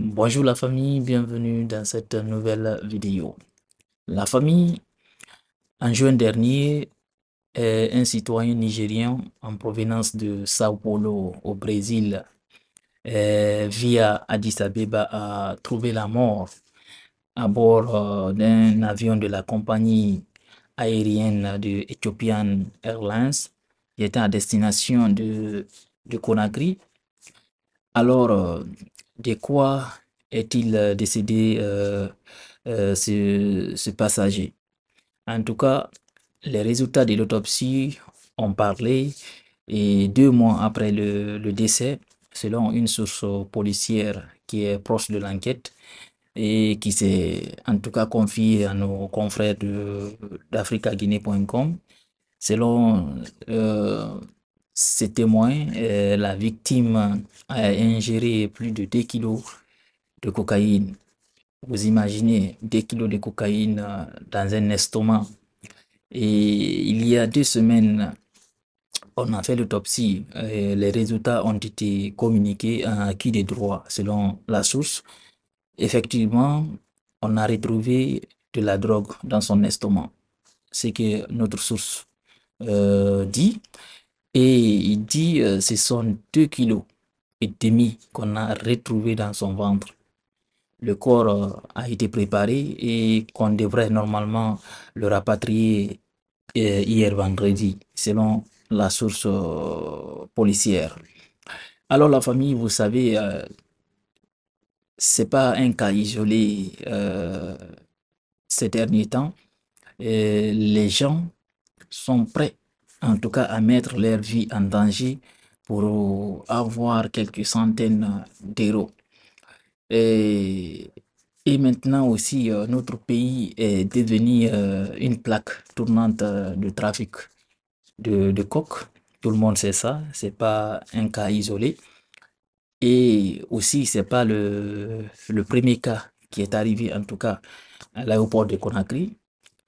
Bonjour la famille, bienvenue dans cette nouvelle vidéo. La famille, en juin dernier, un citoyen nigérien en provenance de Sao Paulo au Brésil, euh, via Addis Abeba, a trouvé la mort à bord euh, d'un avion de la compagnie aérienne de Ethiopian Airlines qui était à destination de, de Conakry. Alors, euh, de quoi est-il euh, décédé euh, euh, ce, passager En tout cas, les résultats de l'autopsie ont parlé et deux mois après le, décès, selon une source policière qui est proche de l'enquête, et qui s'est en tout cas confié à nos confrères d'AfricaGuinée.com. Selon ces témoins, euh, la victime a ingéré plus de 2 kilos de cocaïne. Vous imaginez 2 kilos de cocaïne euh, dans un estomac. Et il y a deux semaines, on a fait l'autopsie. Euh, les résultats ont été communiqués à qui des droits, selon la source. Effectivement, on a retrouvé de la drogue dans son estomac. C'est ce que notre source dit. Et il dit, euh, ce sont deux kilos et demi qu'on a retrouvé dans son ventre. Le corps euh, a été préparé et qu'on devrait normalement le rapatrier euh, hier vendredi, selon la source policière. Alors la famille, vous savez, ce n'est pas un cas isolé ces derniers temps. les gens sont prêts en tout cas à mettre leur vie en danger pour avoir quelques centaines d'euros. Et, et, maintenant aussi, euh, notre pays est devenu euh, une plaque tournante euh, de trafic de, de coke. Tout le monde sait ça, c'est pas un cas isolé. Et aussi, c'est pas le, le premier cas qui est arrivé, en tout cas, à l'aéroport de Conakry.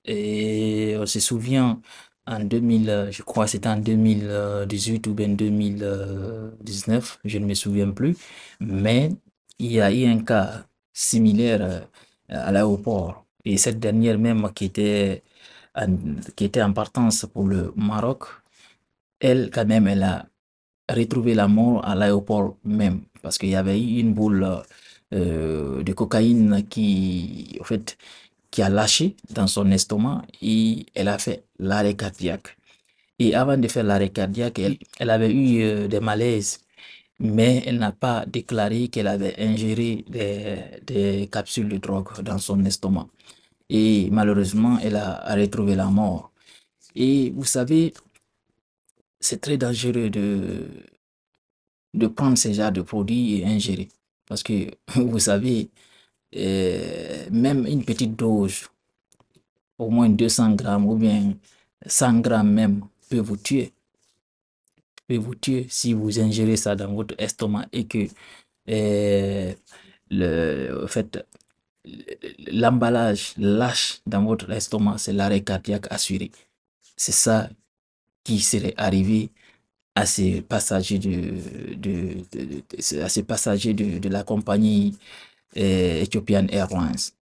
Et on se souvient en 2000, euh, je crois que c'était en 2018 ou bien 2019, je ne me souviens plus, mais il y a eu un cas similaire euh, à l'aéroport. Et cette dernière même qui était en, qui était en partance pour le Maroc, elle quand même, elle a retrouvé la mort à l'aéroport même, parce qu'il y avait eu une boule euh, de cocaïne qui, en fait, qui a lâché dans son estomac et elle a fait l'arrêt cardiaque. Et avant de faire l'arrêt cardiaque, elle, elle, avait eu euh, des malaises, mais elle n'a pas déclaré qu'elle avait ingéré des, des, capsules de drogue dans son estomac. Et malheureusement, elle a retrouvé la mort. Et vous savez, c'est très dangereux de, de prendre ces genres de produits et ingérer. Parce que vous savez, euh, même une petite dose, au moins 200 grammes ou bien 100 grammes même, peut vous tuer. Peut vous tuer si vous ingérez ça dans votre estomac et que euh, le, en fait, l'emballage lâche dans votre estomac, c'est l'arrêt cardiaque assuré. C'est ça qui serait arrivé à ces passagers de, de, de, à ces passagers de, la compagnie et eh, Ethiopian Airlines.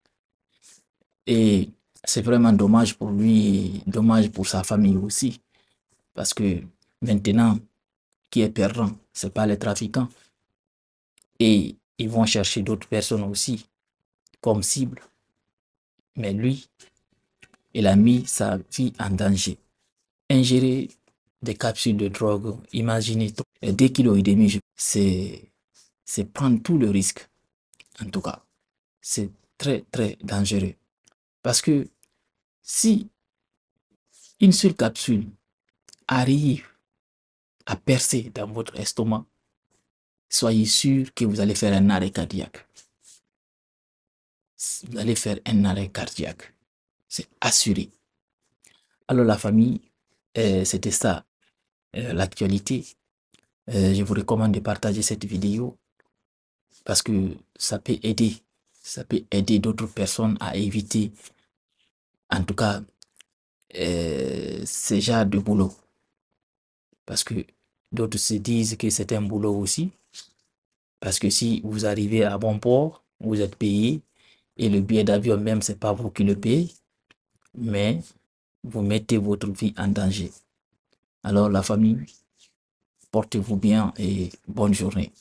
Et c'est vraiment dommage pour lui, dommage pour sa famille aussi. Parce que maintenant, qui est perdant, c'est pas les trafiquants. Et ils vont chercher d'autres personnes aussi comme cible. Mais lui, il a mis sa vie en danger. Ingérer des capsules de drogue, imaginez 2 kilos et demi, c'est prendre tout le risque. En tout cas, c'est très, très dangereux. Parce que si une seule capsule arrive à percer dans votre estomac, soyez sûr que vous allez faire un arrêt cardiaque. Vous allez faire un arrêt cardiaque. C'est assuré. Alors la famille, euh, c'était ça, euh, l'actualité. Euh, je vous recommande de partager cette vidéo parce que ça peut aider. Ça peut aider d'autres personnes à éviter, en tout cas, euh, ce genre de boulot. Parce que d'autres se disent que c'est un boulot aussi. Parce que si vous arrivez à bon port, vous êtes payé et le billet d'avion même, c'est pas vous qui le payez, mais vous mettez votre vie en danger. Alors la famille, portez-vous bien et bonne journée.